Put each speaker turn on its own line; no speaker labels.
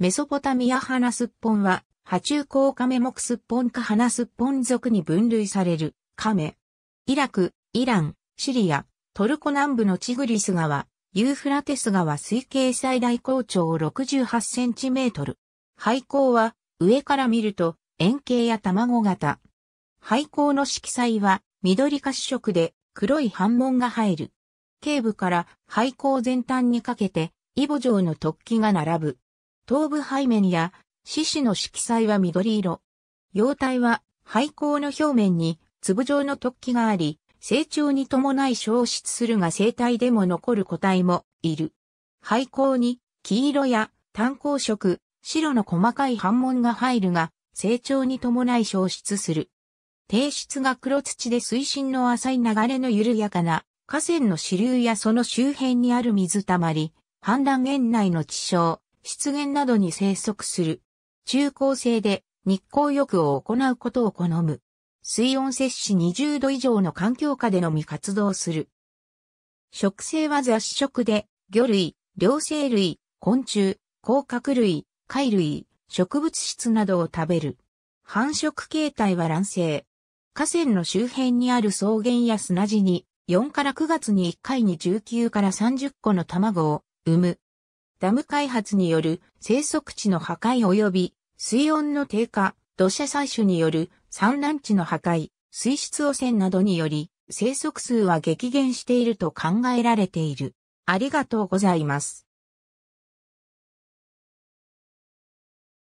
メソポタミアハナスッポンは、波中高カメ目スッポンかハナスッポン属に分類される、カメ。イラク、イラン、シリア、トルコ南部のチグリス川、ユーフラテス川水系最大高潮68センチメートル。廃校は、上から見ると、円形や卵型。廃校の色彩は、緑褐色で、黒い斑紋が入る。頸部から廃校全端にかけて、イボ状の突起が並ぶ。頭部背面や四肢の色彩は緑色。様体は廃校の表面に粒状の突起があり、成長に伴い消失するが生体でも残る個体もいる。廃校に黄色や炭鉱色、白の細かい斑紋が入るが、成長に伴い消失する。低質が黒土で水深の浅い流れの緩やかな河川の支流やその周辺にある水たまり、氾濫園内の地層、湿原などに生息する。中高生で日光浴を行うことを好む。水温摂氏20度以上の環境下でのみ活動する。食性は雑食で、魚類、両生類、昆虫、甲殻類、貝類、植物質などを食べる。繁殖形態は卵生。河川の周辺にある草原や砂地に4から9月に1回に19から30個の卵を産む。ダム開発による生息地の破壊及び水温の低下、土砂採取による産卵地の破壊、水質汚染などにより生息数は激減していると考えられている。ありがとうございます。